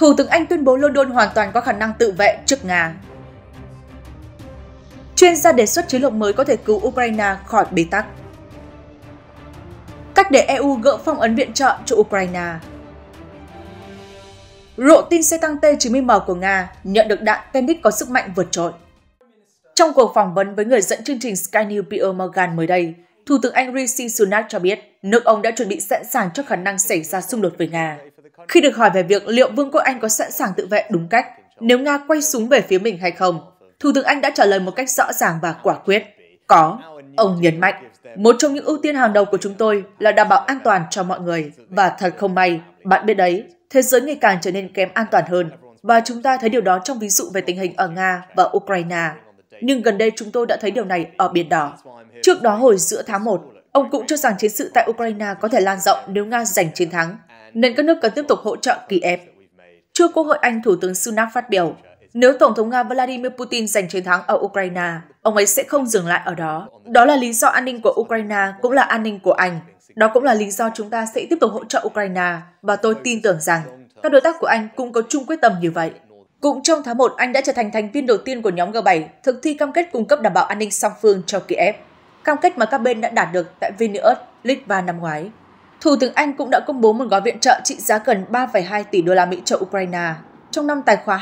Thủ tướng Anh tuyên bố London hoàn toàn có khả năng tự vệ trước Nga. Chuyên gia đề xuất chiến lược mới có thể cứu Ukraine khỏi bế tắc. Cách để EU gỡ phong ấn viện trợ cho Ukraine. Rộ tin xe tăng T-90M của Nga nhận được đạn tennis có sức mạnh vượt trội. Trong cuộc phỏng vấn với người dẫn chương trình Sky News Pierre Morgan mới đây, Thủ tướng Anh Rishi Sunak cho biết nước ông đã chuẩn bị sẵn sàng cho khả năng xảy ra xung đột với Nga. Khi được hỏi về việc liệu Vương quốc Anh có sẵn sàng tự vệ đúng cách nếu Nga quay súng về phía mình hay không, Thủ tướng Anh đã trả lời một cách rõ ràng và quả quyết. Có, ông nhấn mạnh, một trong những ưu tiên hàng đầu của chúng tôi là đảm bảo an toàn cho mọi người. Và thật không may, bạn biết đấy, thế giới ngày càng trở nên kém an toàn hơn. Và chúng ta thấy điều đó trong ví dụ về tình hình ở Nga và Ukraine. Nhưng gần đây chúng tôi đã thấy điều này ở Biển Đỏ. Trước đó hồi giữa tháng 1, ông cũng cho rằng chiến sự tại Ukraine có thể lan rộng nếu Nga giành chiến thắng nên các nước cần tiếp tục hỗ trợ Kiev. Trước Quốc hội Anh, Thủ tướng Sunak phát biểu, nếu Tổng thống Nga Vladimir Putin giành chiến thắng ở Ukraine, ông ấy sẽ không dừng lại ở đó. Đó là lý do an ninh của Ukraine cũng là an ninh của Anh. Đó cũng là lý do chúng ta sẽ tiếp tục hỗ trợ Ukraine và tôi tin tưởng rằng các đối tác của Anh cũng có chung quyết tâm như vậy. Cũng trong tháng 1, Anh đã trở thành thành viên đầu tiên của nhóm G7 thực thi cam kết cung cấp đảm bảo an ninh song phương cho Kiev, cam kết mà các bên đã đạt được tại Vilnius, Litva năm ngoái. Thủ tướng Anh cũng đã công bố một gói viện trợ trị giá gần 3,2 tỷ đô la Mỹ cho Ukraine trong năm tài khoá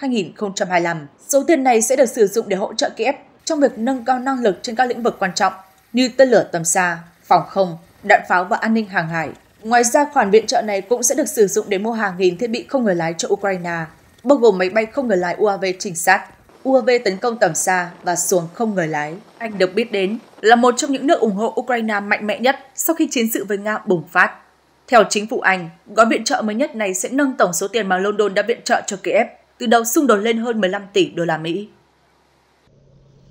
2024-2025. Số tiền này sẽ được sử dụng để hỗ trợ Kiev trong việc nâng cao năng lực trên các lĩnh vực quan trọng như tên lửa tầm xa, phòng không, đạn pháo và an ninh hàng hải. Ngoài ra, khoản viện trợ này cũng sẽ được sử dụng để mua hàng nghìn thiết bị không người lái cho Ukraine, bao gồm máy bay không người lái UAV trinh sát, UAV tấn công tầm xa và xuống không người lái. Anh được biết đến là một trong những nước ủng hộ Ukraine mạnh mẽ nhất sau khi chiến sự với Nga bùng phát. Theo chính phủ Anh, gói viện trợ mới nhất này sẽ nâng tổng số tiền mà London đã viện trợ cho Kiev từ đầu xung đột lên hơn 15 tỷ đô la Mỹ.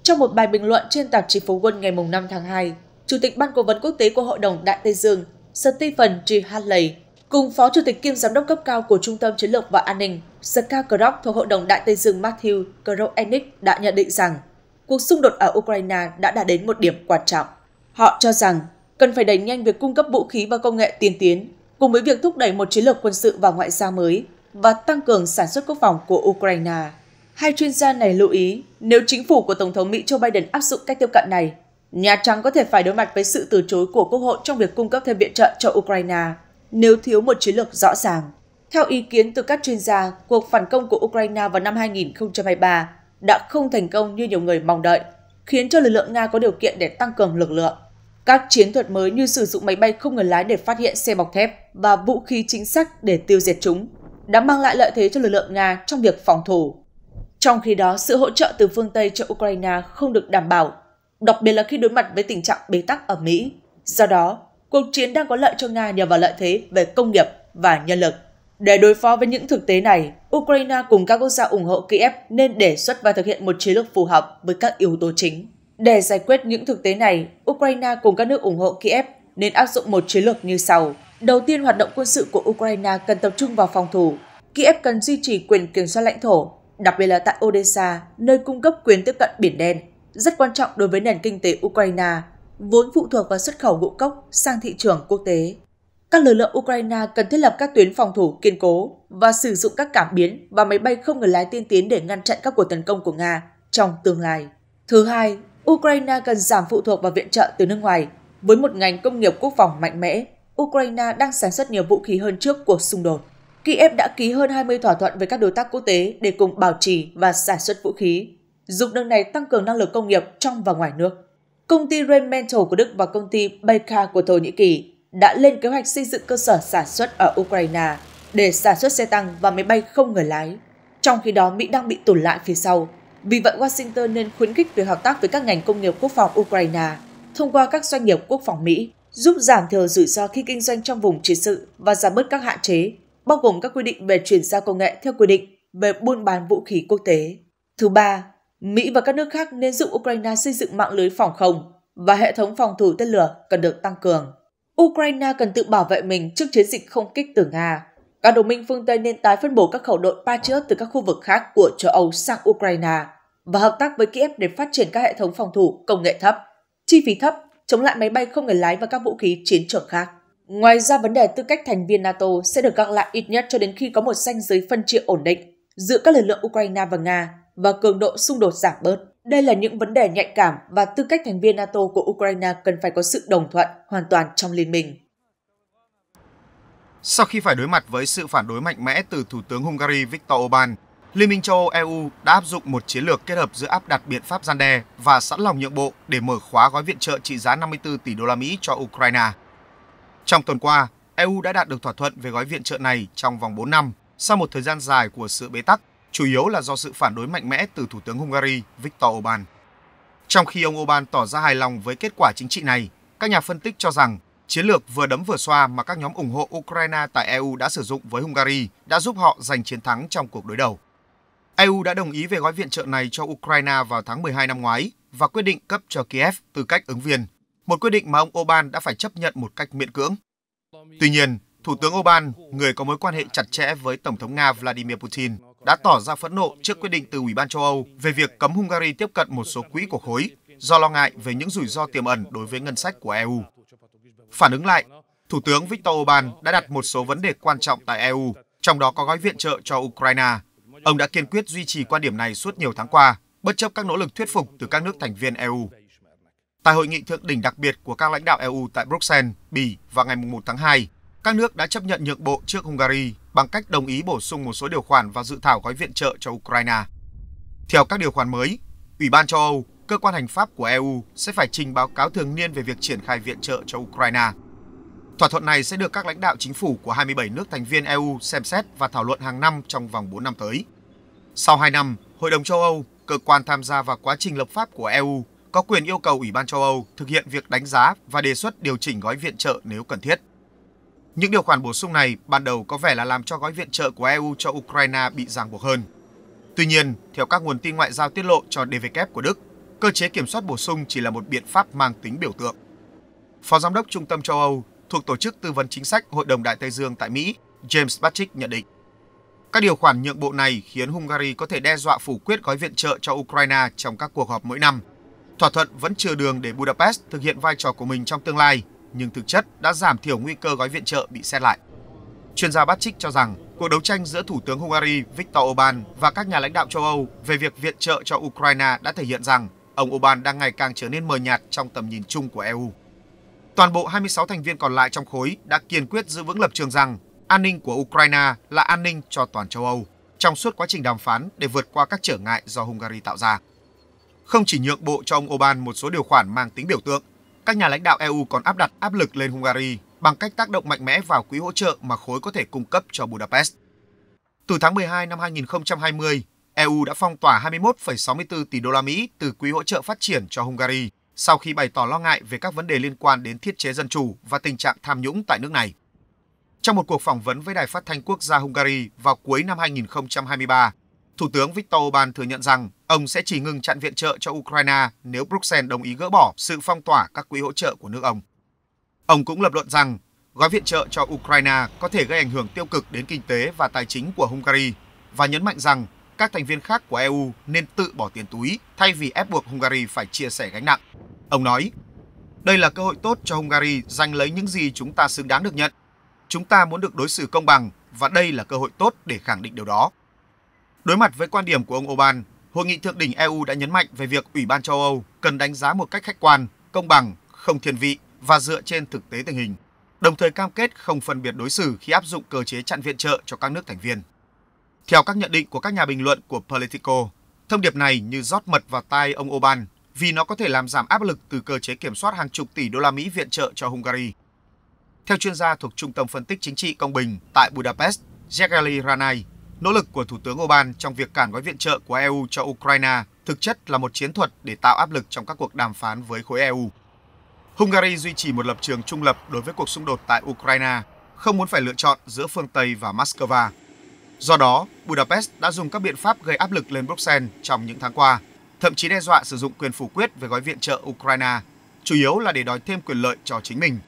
Trong một bài bình luận trên tạp chí Phố Quân ngày 5 tháng 2, Chủ tịch Ban Cố vấn Quốc tế của Hội đồng Đại Tây Dương Stephen G. Hadley cùng Phó Chủ tịch kiêm Giám đốc cấp cao của Trung tâm Chiến lược và An ninh Ska Krop thuộc Hội đồng Đại Tây Dương Matthew Kroenik đã nhận định rằng cuộc xung đột ở Ukraine đã đạt đến một điểm quan trọng. Họ cho rằng cần phải đẩy nhanh việc cung cấp vũ khí và công nghệ tiên tiến, cùng với việc thúc đẩy một chiến lược quân sự và ngoại giao mới và tăng cường sản xuất quốc phòng của Ukraine. Hai chuyên gia này lưu ý, nếu chính phủ của Tổng thống Mỹ Joe Biden áp dụng cách tiếp cận này, Nhà Trắng có thể phải đối mặt với sự từ chối của Quốc hội trong việc cung cấp thêm viện trợ cho Ukraine nếu thiếu một chiến lược rõ ràng. Theo ý kiến từ các chuyên gia, cuộc phản công của Ukraine vào năm 2023 đã không thành công như nhiều người mong đợi, khiến cho lực lượng Nga có điều kiện để tăng cường lực lượng. Các chiến thuật mới như sử dụng máy bay không người lái để phát hiện xe bọc thép và vũ khí chính xác để tiêu diệt chúng đã mang lại lợi thế cho lực lượng Nga trong việc phòng thủ. Trong khi đó, sự hỗ trợ từ phương Tây cho Ukraine không được đảm bảo, đặc biệt là khi đối mặt với tình trạng bế tắc ở Mỹ. Do đó, cuộc chiến đang có lợi cho Nga nhờ vào lợi thế về công nghiệp và nhân lực. Để đối phó với những thực tế này, Ukraine cùng các quốc gia ủng hộ Kiev nên đề xuất và thực hiện một chiến lược phù hợp với các yếu tố chính. Để giải quyết những thực tế này, Ukraine cùng các nước ủng hộ Kiev nên áp dụng một chiến lược như sau. Đầu tiên, hoạt động quân sự của Ukraine cần tập trung vào phòng thủ. Kiev cần duy trì quyền kiểm soát lãnh thổ, đặc biệt là tại Odessa, nơi cung cấp quyền tiếp cận Biển Đen, rất quan trọng đối với nền kinh tế Ukraine, vốn phụ thuộc vào xuất khẩu ngũ cốc sang thị trường quốc tế các lực lượng Ukraine cần thiết lập các tuyến phòng thủ kiên cố và sử dụng các cảm biến và máy bay không người lái tiên tiến để ngăn chặn các cuộc tấn công của Nga trong tương lai. Thứ hai, Ukraine cần giảm phụ thuộc vào viện trợ từ nước ngoài. Với một ngành công nghiệp quốc phòng mạnh mẽ, Ukraine đang sản xuất nhiều vũ khí hơn trước cuộc xung đột. Kiev đã ký hơn 20 thỏa thuận với các đối tác quốc tế để cùng bảo trì và sản xuất vũ khí, giúp nước này tăng cường năng lực công nghiệp trong và ngoài nước. Công ty Rheinmetall của Đức và công ty Baykar của Thổ Nhĩ Kỳ đã lên kế hoạch xây dựng cơ sở sản xuất ở Ukraine để sản xuất xe tăng và máy bay không người lái. Trong khi đó, Mỹ đang bị tụt lại phía sau. Vì vậy, Washington nên khuyến khích việc hợp tác với các ngành công nghiệp quốc phòng Ukraine thông qua các doanh nghiệp quốc phòng Mỹ, giúp giảm thiểu rủi ro khi kinh doanh trong vùng chiến sự và giảm bớt các hạn chế, bao gồm các quy định về chuyển giao công nghệ theo quy định về buôn bán vũ khí quốc tế. Thứ ba, Mỹ và các nước khác nên giúp Ukraine xây dựng mạng lưới phòng không và hệ thống phòng thủ tên lửa cần được tăng cường. Ukraine cần tự bảo vệ mình trước chiến dịch không kích từ Nga. Các đồng minh phương Tây nên tái phân bổ các khẩu đội Patriot từ các khu vực khác của châu Âu sang Ukraine và hợp tác với Kiev để phát triển các hệ thống phòng thủ công nghệ thấp, chi phí thấp, chống lại máy bay không người lái và các vũ khí chiến trường khác. Ngoài ra, vấn đề tư cách thành viên NATO sẽ được gác lại ít nhất cho đến khi có một ranh giới phân chia ổn định giữa các lực lượng Ukraine và Nga và cường độ xung đột giảm bớt. Đây là những vấn đề nhạy cảm và tư cách thành viên NATO của Ukraine cần phải có sự đồng thuận hoàn toàn trong liên minh. Sau khi phải đối mặt với sự phản đối mạnh mẽ từ Thủ tướng Hungary Viktor Orbán, Liên minh châu Âu EU đã áp dụng một chiến lược kết hợp giữa áp đặt biện pháp gian đe và sẵn lòng nhượng bộ để mở khóa gói viện trợ trị giá 54 tỷ đô la Mỹ cho Ukraine. Trong tuần qua, EU đã đạt được thỏa thuận về gói viện trợ này trong vòng 4 năm sau một thời gian dài của sự bế tắc chủ yếu là do sự phản đối mạnh mẽ từ Thủ tướng Hungary Viktor Orbán. Trong khi ông Orbán tỏ ra hài lòng với kết quả chính trị này, các nhà phân tích cho rằng chiến lược vừa đấm vừa xoa mà các nhóm ủng hộ Ukraine tại EU đã sử dụng với Hungary đã giúp họ giành chiến thắng trong cuộc đối đầu. EU đã đồng ý về gói viện trợ này cho Ukraine vào tháng 12 năm ngoái và quyết định cấp cho Kiev tư cách ứng viên, một quyết định mà ông Orbán đã phải chấp nhận một cách miễn cưỡng. Tuy nhiên, Thủ tướng Orbán, người có mối quan hệ chặt chẽ với Tổng thống Nga Vladimir Putin, đã tỏ ra phẫn nộ trước quyết định từ Ủy ban châu Âu về việc cấm Hungary tiếp cận một số quỹ của khối do lo ngại về những rủi ro tiềm ẩn đối với ngân sách của EU. Phản ứng lại, Thủ tướng Viktor Orbán đã đặt một số vấn đề quan trọng tại EU, trong đó có gói viện trợ cho Ukraine. Ông đã kiên quyết duy trì quan điểm này suốt nhiều tháng qua, bất chấp các nỗ lực thuyết phục từ các nước thành viên EU. Tại hội nghị thượng đỉnh đặc biệt của các lãnh đạo EU tại Bruxelles, Bỉ vào ngày 1 tháng 2, các nước đã chấp nhận nhượng bộ trước Hungary bằng cách đồng ý bổ sung một số điều khoản vào dự thảo gói viện trợ cho Ukraine. Theo các điều khoản mới, Ủy ban châu Âu, cơ quan hành pháp của EU sẽ phải trình báo cáo thường niên về việc triển khai viện trợ cho Ukraine. Thỏa thuận này sẽ được các lãnh đạo chính phủ của 27 nước thành viên EU xem xét và thảo luận hàng năm trong vòng 4 năm tới. Sau 2 năm, Hội đồng châu Âu, cơ quan tham gia vào quá trình lập pháp của EU, có quyền yêu cầu Ủy ban châu Âu thực hiện việc đánh giá và đề xuất điều chỉnh gói viện trợ nếu cần thiết. Những điều khoản bổ sung này ban đầu có vẻ là làm cho gói viện trợ của EU cho Ukraine bị ràng buộc hơn. Tuy nhiên, theo các nguồn tin ngoại giao tiết lộ cho DVK của Đức, cơ chế kiểm soát bổ sung chỉ là một biện pháp mang tính biểu tượng. Phó Giám đốc Trung tâm châu Âu thuộc Tổ chức Tư vấn Chính sách Hội đồng Đại Tây Dương tại Mỹ, James Patrick nhận định. Các điều khoản nhượng bộ này khiến Hungary có thể đe dọa phủ quyết gói viện trợ cho Ukraine trong các cuộc họp mỗi năm. Thỏa thuận vẫn chưa đường để Budapest thực hiện vai trò của mình trong tương lai – nhưng thực chất đã giảm thiểu nguy cơ gói viện trợ bị xét lại. Chuyên gia Bát Trích cho rằng cuộc đấu tranh giữa Thủ tướng Hungary Viktor Orbán và các nhà lãnh đạo châu Âu về việc viện trợ cho Ukraine đã thể hiện rằng ông Orbán đang ngày càng trở nên mờ nhạt trong tầm nhìn chung của EU. Toàn bộ 26 thành viên còn lại trong khối đã kiên quyết giữ vững lập trường rằng an ninh của Ukraine là an ninh cho toàn châu Âu trong suốt quá trình đàm phán để vượt qua các trở ngại do Hungary tạo ra. Không chỉ nhượng bộ cho ông Orbán một số điều khoản mang tính biểu tượng, các nhà lãnh đạo EU còn áp đặt áp lực lên Hungary bằng cách tác động mạnh mẽ vào quỹ hỗ trợ mà khối có thể cung cấp cho Budapest. Từ tháng 12 năm 2020, EU đã phong tỏa 21,64 tỷ đô la Mỹ từ quỹ hỗ trợ phát triển cho Hungary sau khi bày tỏ lo ngại về các vấn đề liên quan đến thiết chế dân chủ và tình trạng tham nhũng tại nước này. Trong một cuộc phỏng vấn với Đài phát thanh quốc gia Hungary vào cuối năm 2023, Thủ tướng Viktor Orbán thừa nhận rằng Ông sẽ chỉ ngừng chặn viện trợ cho Ukraine nếu Bruxelles đồng ý gỡ bỏ sự phong tỏa các quỹ hỗ trợ của nước ông. Ông cũng lập luận rằng gói viện trợ cho Ukraine có thể gây ảnh hưởng tiêu cực đến kinh tế và tài chính của Hungary và nhấn mạnh rằng các thành viên khác của EU nên tự bỏ tiền túi thay vì ép buộc Hungary phải chia sẻ gánh nặng. Ông nói, đây là cơ hội tốt cho Hungary giành lấy những gì chúng ta xứng đáng được nhận. Chúng ta muốn được đối xử công bằng và đây là cơ hội tốt để khẳng định điều đó. Đối mặt với quan điểm của ông Orbán, Hội nghị thượng đỉnh EU đã nhấn mạnh về việc Ủy ban châu Âu cần đánh giá một cách khách quan, công bằng, không thiên vị và dựa trên thực tế tình hình, đồng thời cam kết không phân biệt đối xử khi áp dụng cơ chế chặn viện trợ cho các nước thành viên. Theo các nhận định của các nhà bình luận của Politico, thông điệp này như rót mật vào tai ông Oban vì nó có thể làm giảm áp lực từ cơ chế kiểm soát hàng chục tỷ đô la Mỹ viện trợ cho Hungary. Theo chuyên gia thuộc Trung tâm Phân tích Chính trị Công bình tại Budapest, Jegali Ranai, Nỗ lực của Thủ tướng Orbán trong việc cản gói viện trợ của EU cho Ukraine thực chất là một chiến thuật để tạo áp lực trong các cuộc đàm phán với khối EU. Hungary duy trì một lập trường trung lập đối với cuộc xung đột tại Ukraine, không muốn phải lựa chọn giữa phương Tây và Moscow. Do đó, Budapest đã dùng các biện pháp gây áp lực lên Bruxelles trong những tháng qua, thậm chí đe dọa sử dụng quyền phủ quyết về gói viện trợ Ukraine, chủ yếu là để đòi thêm quyền lợi cho chính mình.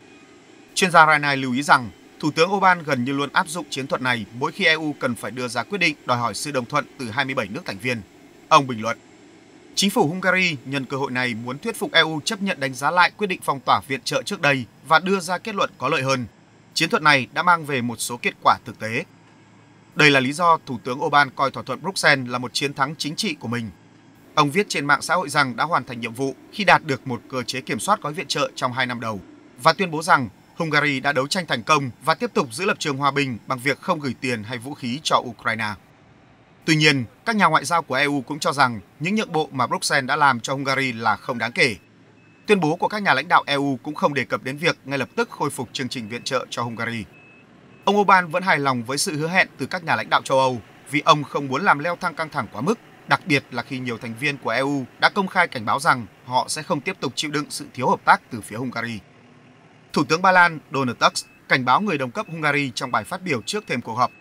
Chuyên gia Rainai lưu ý rằng Thủ tướng Orbán gần như luôn áp dụng chiến thuật này mỗi khi EU cần phải đưa ra quyết định đòi hỏi sự đồng thuận từ 27 nước thành viên. Ông bình luận, Chính phủ Hungary nhân cơ hội này muốn thuyết phục EU chấp nhận đánh giá lại quyết định phong tỏa viện trợ trước đây và đưa ra kết luận có lợi hơn. Chiến thuật này đã mang về một số kết quả thực tế. Đây là lý do Thủ tướng Orbán coi thỏa thuận Bruxelles là một chiến thắng chính trị của mình. Ông viết trên mạng xã hội rằng đã hoàn thành nhiệm vụ khi đạt được một cơ chế kiểm soát gói viện trợ trong hai năm đầu và tuyên bố rằng Hungary đã đấu tranh thành công và tiếp tục giữ lập trường hòa bình bằng việc không gửi tiền hay vũ khí cho Ukraine. Tuy nhiên, các nhà ngoại giao của EU cũng cho rằng những nhượng bộ mà Bruxelles đã làm cho Hungary là không đáng kể. Tuyên bố của các nhà lãnh đạo EU cũng không đề cập đến việc ngay lập tức khôi phục chương trình viện trợ cho Hungary. Ông Orbán vẫn hài lòng với sự hứa hẹn từ các nhà lãnh đạo châu Âu vì ông không muốn làm leo thang căng thẳng quá mức, đặc biệt là khi nhiều thành viên của EU đã công khai cảnh báo rằng họ sẽ không tiếp tục chịu đựng sự thiếu hợp tác từ phía Hungary. Thủ tướng Ba Lan Donald Tusk cảnh báo người đồng cấp Hungary trong bài phát biểu trước thêm cuộc họp.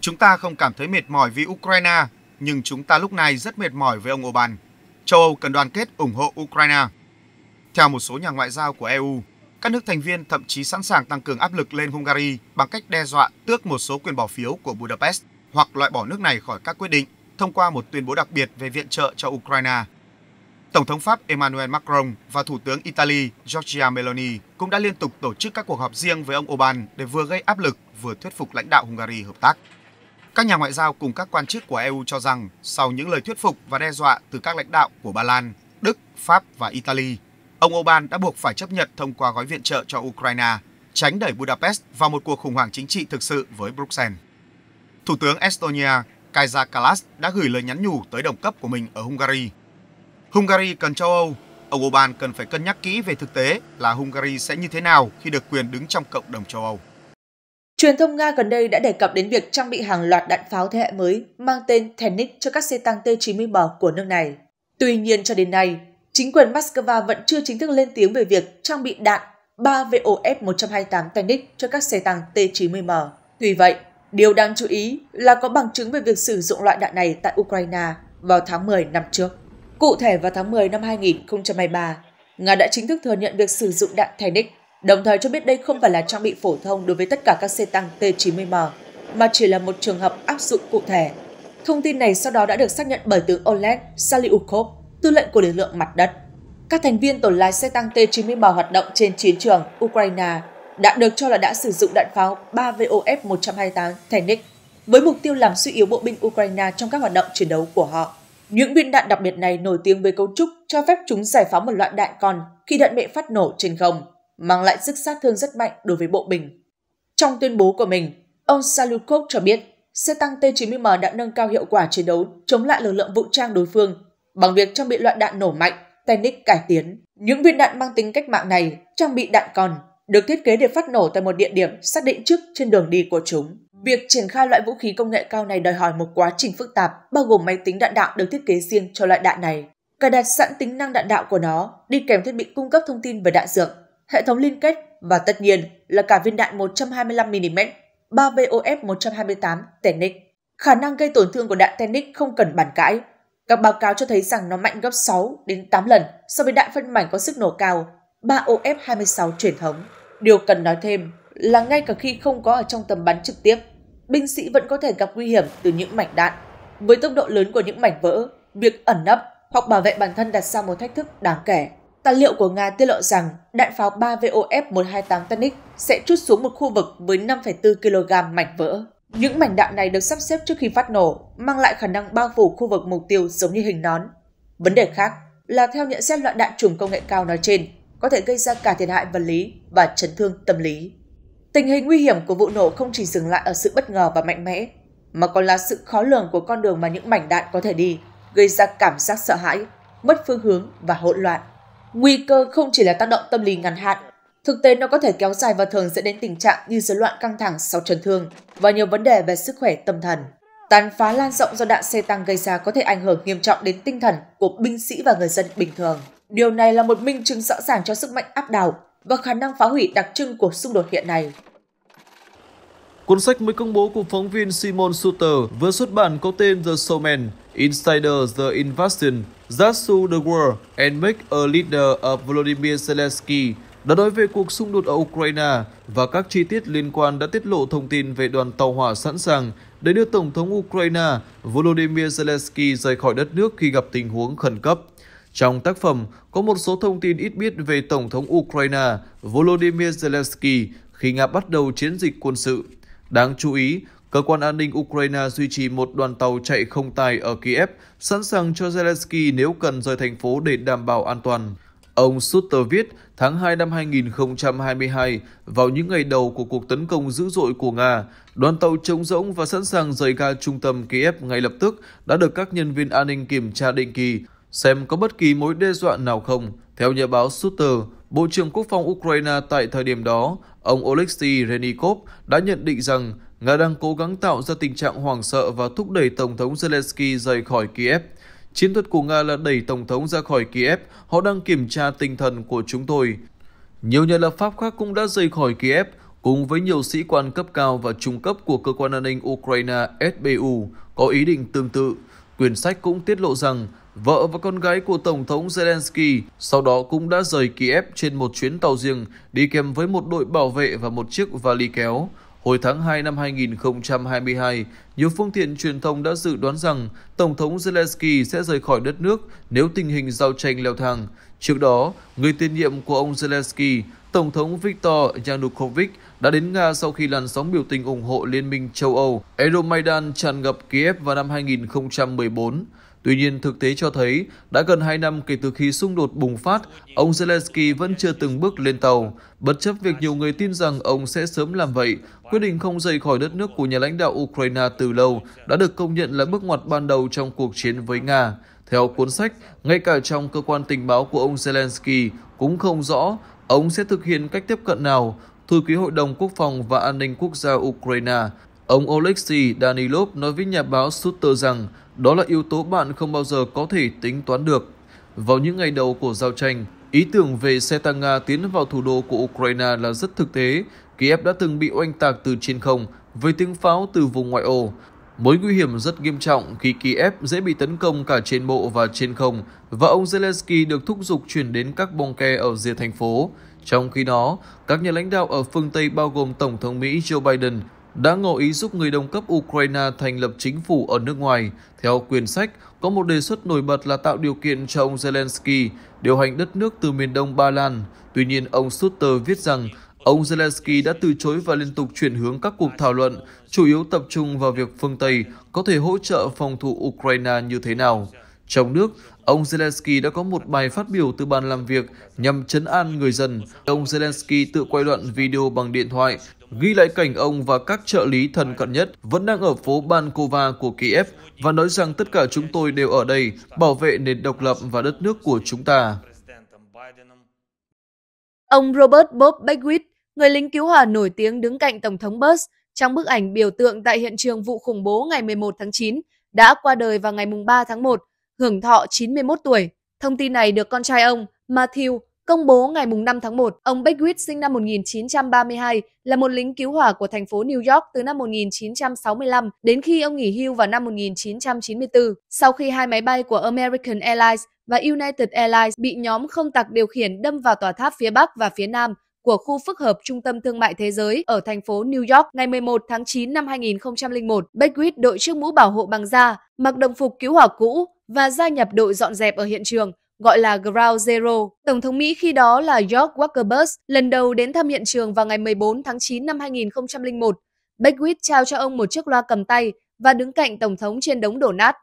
Chúng ta không cảm thấy mệt mỏi vì Ukraine, nhưng chúng ta lúc này rất mệt mỏi với ông Orbán. Châu Âu cần đoàn kết ủng hộ Ukraine. Theo một số nhà ngoại giao của EU, các nước thành viên thậm chí sẵn sàng tăng cường áp lực lên Hungary bằng cách đe dọa tước một số quyền bỏ phiếu của Budapest hoặc loại bỏ nước này khỏi các quyết định thông qua một tuyên bố đặc biệt về viện trợ cho Ukraine Tổng thống Pháp Emmanuel Macron và Thủ tướng Italy Giorgia Meloni cũng đã liên tục tổ chức các cuộc họp riêng với ông Orbán để vừa gây áp lực vừa thuyết phục lãnh đạo Hungary hợp tác. Các nhà ngoại giao cùng các quan chức của EU cho rằng sau những lời thuyết phục và đe dọa từ các lãnh đạo của Ba Lan, Đức, Pháp và Italy, ông Orbán đã buộc phải chấp nhận thông qua gói viện trợ cho Ukraine, tránh đẩy Budapest vào một cuộc khủng hoảng chính trị thực sự với Bruxelles. Thủ tướng Estonia Kaja Kallas đã gửi lời nhắn nhủ tới đồng cấp của mình ở Hungary Hungary cần châu Âu, ông Orbán cần phải cân nhắc kỹ về thực tế là Hungary sẽ như thế nào khi được quyền đứng trong cộng đồng châu Âu. Truyền thông Nga gần đây đã đề cập đến việc trang bị hàng loạt đạn pháo thế hệ mới mang tên Tennis cho các xe tăng T-90M của nước này. Tuy nhiên cho đến nay, chính quyền Moscow vẫn chưa chính thức lên tiếng về việc trang bị đạn 3 VOF 128 Tennis cho các xe tăng T-90M. Tuy vậy, điều đáng chú ý là có bằng chứng về việc sử dụng loại đạn này tại Ukraine vào tháng 10 năm trước. Cụ thể vào tháng 10 năm 2023, Nga đã chính thức thừa nhận việc sử dụng đạn Thanic, đồng thời cho biết đây không phải là trang bị phổ thông đối với tất cả các xe tăng T-90M, mà chỉ là một trường hợp áp dụng cụ thể. Thông tin này sau đó đã được xác nhận bởi tướng Oleg Salyukov, tư lệnh của lực lượng mặt đất. Các thành viên tổ lái xe tăng T-90M hoạt động trên chiến trường Ukraine đã được cho là đã sử dụng đạn pháo 3VOF-128 Thanic với mục tiêu làm suy yếu bộ binh Ukraine trong các hoạt động chiến đấu của họ. Những viên đạn đặc biệt này nổi tiếng với cấu trúc cho phép chúng giải phóng một loại đạn còn khi đạn mẹ phát nổ trên không, mang lại sức sát thương rất mạnh đối với bộ binh. Trong tuyên bố của mình, ông Salukov cho biết xe tăng T-90M đã nâng cao hiệu quả chiến đấu chống lại lực lượng vũ trang đối phương bằng việc trang bị loại đạn nổ mạnh Tenik cải tiến. Những viên đạn mang tính cách mạng này trang bị đạn còn, được thiết kế để phát nổ tại một địa điểm xác định trước trên đường đi của chúng. Việc triển khai loại vũ khí công nghệ cao này đòi hỏi một quá trình phức tạp, bao gồm máy tính đạn đạo được thiết kế riêng cho loại đạn này, cài đặt sẵn tính năng đạn đạo của nó, đi kèm thiết bị cung cấp thông tin về đạn dược, hệ thống liên kết và tất nhiên là cả viên đạn 125mm, 3 BOF 128 Tenix. Khả năng gây tổn thương của đạn Tenix không cần bàn cãi. Các báo cáo cho thấy rằng nó mạnh gấp 6 đến 8 lần so với đạn phân mảnh có sức nổ cao, 3 OF 26 truyền thống. Điều cần nói thêm là ngay cả khi không có ở trong tầm bắn trực tiếp, binh sĩ vẫn có thể gặp nguy hiểm từ những mảnh đạn. Với tốc độ lớn của những mảnh vỡ, việc ẩn nấp hoặc bảo vệ bản thân đặt ra một thách thức đáng kể. Tài liệu của Nga tiết lộ rằng đạn pháo 3 VOF 128 Tanic sẽ trút xuống một khu vực với 5,4 kg mảnh vỡ. Những mảnh đạn này được sắp xếp trước khi phát nổ, mang lại khả năng bao phủ khu vực mục tiêu giống như hình nón. Vấn đề khác là theo nhận xét loại đạn trùm công nghệ cao nói trên, có thể gây ra cả thiệt hại vật lý và chấn thương tâm lý. Tình hình nguy hiểm của vụ nổ không chỉ dừng lại ở sự bất ngờ và mạnh mẽ, mà còn là sự khó lường của con đường mà những mảnh đạn có thể đi, gây ra cảm giác sợ hãi, mất phương hướng và hỗn loạn. Nguy cơ không chỉ là tác động tâm lý ngắn hạn, thực tế nó có thể kéo dài và thường dẫn đến tình trạng như rối loạn căng thẳng sau chấn thương và nhiều vấn đề về sức khỏe tâm thần. Tàn phá lan rộng do đạn xe tăng gây ra có thể ảnh hưởng nghiêm trọng đến tinh thần của binh sĩ và người dân bình thường. Điều này là một minh chứng rõ ràng cho sức mạnh áp đảo và khả năng phá hủy đặc trưng của xung đột hiện nay. Cuốn sách mới công bố của phóng viên Simon Suter vừa xuất bản có tên The Showman, Insider the Invasion, Zatsu the World and Make a Leader of Volodymyr Zelensky đã nói về cuộc xung đột ở Ukraine và các chi tiết liên quan đã tiết lộ thông tin về đoàn tàu hỏa sẵn sàng để đưa Tổng thống Ukraine Volodymyr Zelensky rời khỏi đất nước khi gặp tình huống khẩn cấp. Trong tác phẩm có một số thông tin ít biết về Tổng thống Ukraine Volodymyr Zelensky khi Nga bắt đầu chiến dịch quân sự. Đáng chú ý, cơ quan an ninh Ukraine duy trì một đoàn tàu chạy không tài ở Kiev, sẵn sàng cho Zelensky nếu cần rời thành phố để đảm bảo an toàn. Ông Sutter viết tháng 2 năm 2022, vào những ngày đầu của cuộc tấn công dữ dội của Nga, đoàn tàu trống rỗng và sẵn sàng rời ga trung tâm Kiev ngay lập tức đã được các nhân viên an ninh kiểm tra định kỳ xem có bất kỳ mối đe dọa nào không. Theo nhà báo Sutter, Bộ trưởng Quốc phòng Ukraine tại thời điểm đó, ông Oleksiy Renikov đã nhận định rằng Nga đang cố gắng tạo ra tình trạng hoảng sợ và thúc đẩy Tổng thống Zelensky rời khỏi Kiev. Chiến thuật của Nga là đẩy Tổng thống ra khỏi Kiev, họ đang kiểm tra tinh thần của chúng tôi. Nhiều nhà lập pháp khác cũng đã rời khỏi Kiev, cùng với nhiều sĩ quan cấp cao và trung cấp của cơ quan an ninh Ukraine SBU có ý định tương tự. Quyển sách cũng tiết lộ rằng Vợ và con gái của Tổng thống Zelensky sau đó cũng đã rời Kiev trên một chuyến tàu riêng đi kèm với một đội bảo vệ và một chiếc vali kéo. Hồi tháng 2 năm 2022, nhiều phương tiện truyền thông đã dự đoán rằng Tổng thống Zelensky sẽ rời khỏi đất nước nếu tình hình giao tranh leo thang. Trước đó, người tiền nhiệm của ông Zelensky, Tổng thống Viktor Yanukovych đã đến Nga sau khi làn sóng biểu tình ủng hộ Liên minh châu Âu Euromaidan tràn ngập Kiev vào năm 2014. Tuy nhiên, thực tế cho thấy, đã gần 2 năm kể từ khi xung đột bùng phát, ông Zelensky vẫn chưa từng bước lên tàu. Bất chấp việc nhiều người tin rằng ông sẽ sớm làm vậy, quyết định không rời khỏi đất nước của nhà lãnh đạo Ukraine từ lâu đã được công nhận là bước ngoặt ban đầu trong cuộc chiến với Nga. Theo cuốn sách, ngay cả trong cơ quan tình báo của ông Zelensky cũng không rõ ông sẽ thực hiện cách tiếp cận nào. Thư ký Hội đồng Quốc phòng và An ninh Quốc gia Ukraine, ông Oleksiy Danilov nói với nhà báo Sutter rằng đó là yếu tố bạn không bao giờ có thể tính toán được. Vào những ngày đầu của giao tranh, ý tưởng về xe tăng Nga tiến vào thủ đô của Ukraine là rất thực tế. Kiev đã từng bị oanh tạc từ trên không với tiếng pháo từ vùng ngoại ô. Mối nguy hiểm rất nghiêm trọng khi Kiev dễ bị tấn công cả trên bộ và trên không và ông Zelensky được thúc giục chuyển đến các bong ke ở rìa thành phố. Trong khi đó, các nhà lãnh đạo ở phương Tây bao gồm Tổng thống Mỹ Joe Biden đã ngỏ ý giúp người đồng cấp Ukraine thành lập chính phủ ở nước ngoài. Theo quyền sách, có một đề xuất nổi bật là tạo điều kiện cho ông Zelensky điều hành đất nước từ miền đông Ba Lan. Tuy nhiên, ông Sutter viết rằng ông Zelensky đã từ chối và liên tục chuyển hướng các cuộc thảo luận, chủ yếu tập trung vào việc phương Tây có thể hỗ trợ phòng thủ Ukraine như thế nào. Trong nước, ông Zelensky đã có một bài phát biểu từ bàn làm việc nhằm chấn an người dân. Ông Zelensky tự quay đoạn video bằng điện thoại, ghi lại cảnh ông và các trợ lý thân cận nhất vẫn đang ở phố Bankova của Kiev và nói rằng tất cả chúng tôi đều ở đây bảo vệ nền độc lập và đất nước của chúng ta. Ông Robert Bob Beckwith, người lính cứu hỏa nổi tiếng đứng cạnh Tổng thống Bush trong bức ảnh biểu tượng tại hiện trường vụ khủng bố ngày 11 tháng 9, đã qua đời vào ngày 3 tháng 1 hưởng thọ 91 tuổi. Thông tin này được con trai ông, Matthew, công bố ngày 5 tháng 1. Ông Beckwith sinh năm 1932 là một lính cứu hỏa của thành phố New York từ năm 1965 đến khi ông nghỉ hưu vào năm 1994. Sau khi hai máy bay của American Airlines và United Airlines bị nhóm không tặc điều khiển đâm vào tòa tháp phía Bắc và phía Nam, của khu phức hợp Trung tâm Thương mại Thế giới ở thành phố New York ngày 11 tháng 9 năm 2001. Beckwith đội chiếc mũ bảo hộ bằng da, mặc đồng phục cứu hỏa cũ, và gia nhập đội dọn dẹp ở hiện trường, gọi là Ground Zero. Tổng thống Mỹ khi đó là George Walker Bush lần đầu đến thăm hiện trường vào ngày 14 tháng 9 năm 2001. Beckwith trao cho ông một chiếc loa cầm tay và đứng cạnh Tổng thống trên đống đổ nát.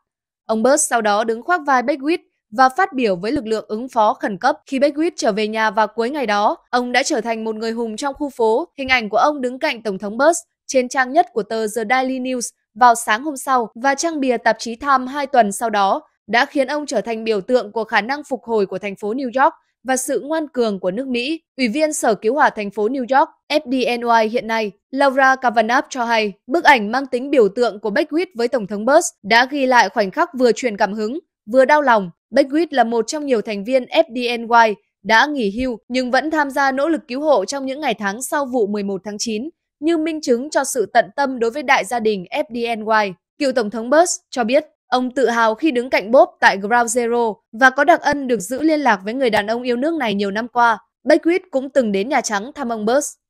Ông Bush sau đó đứng khoác vai Beckwith và phát biểu với lực lượng ứng phó khẩn cấp. Khi Beckwith trở về nhà vào cuối ngày đó, ông đã trở thành một người hùng trong khu phố. Hình ảnh của ông đứng cạnh Tổng thống Bush trên trang nhất của tờ The Daily News vào sáng hôm sau và trang bìa tạp chí Time hai tuần sau đó đã khiến ông trở thành biểu tượng của khả năng phục hồi của thành phố New York và sự ngoan cường của nước Mỹ. Ủy viên Sở Cứu hỏa thành phố New York FDNY hiện nay, Laura Kavanagh cho hay, bức ảnh mang tính biểu tượng của Beckwith với Tổng thống Bush đã ghi lại khoảnh khắc vừa truyền cảm hứng, vừa đau lòng. Beckwith là một trong nhiều thành viên FDNY đã nghỉ hưu nhưng vẫn tham gia nỗ lực cứu hộ trong những ngày tháng sau vụ 11 tháng 9 như minh chứng cho sự tận tâm đối với đại gia đình FDNY. Cựu Tổng thống Bush cho biết Ông tự hào khi đứng cạnh Bob tại Ground Zero và có đặc ân được giữ liên lạc với người đàn ông yêu nước này nhiều năm qua. Beckwith cũng từng đến Nhà Trắng thăm ông Bush.